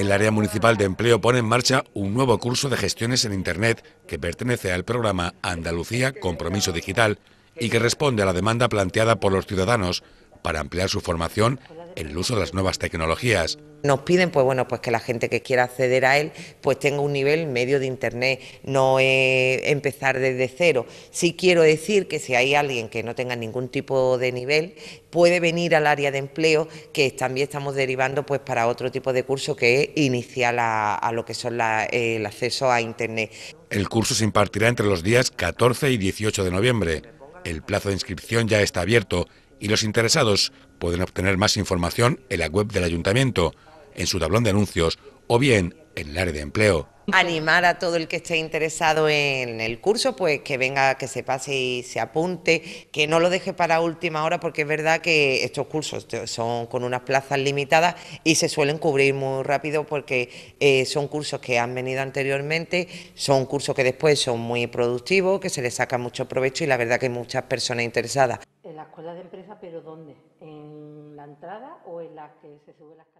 El área municipal de empleo pone en marcha un nuevo curso de gestiones en Internet que pertenece al programa Andalucía Compromiso Digital y que responde a la demanda planteada por los ciudadanos para ampliar su formación en el uso de las nuevas tecnologías. Nos piden, pues bueno, pues que la gente que quiera acceder a él, pues tenga un nivel medio de internet, no empezar desde cero. Sí quiero decir que si hay alguien que no tenga ningún tipo de nivel, puede venir al área de empleo, que también estamos derivando, pues para otro tipo de curso que es inicial a, lo que son el acceso a internet. El curso se impartirá entre los días 14 y 18 de noviembre. El plazo de inscripción ya está abierto y los interesados pueden obtener más información en la web del ayuntamiento, en su tablón de anuncios o bien en el área de empleo animar a todo el que esté interesado en el curso, pues que venga, que se pase y se apunte, que no lo deje para última hora, porque es verdad que estos cursos son con unas plazas limitadas y se suelen cubrir muy rápido porque eh, son cursos que han venido anteriormente, son cursos que después son muy productivos, que se les saca mucho provecho y la verdad que hay muchas personas interesadas. En la escuela de empresa, pero ¿dónde? ¿En la entrada o en la que se sube la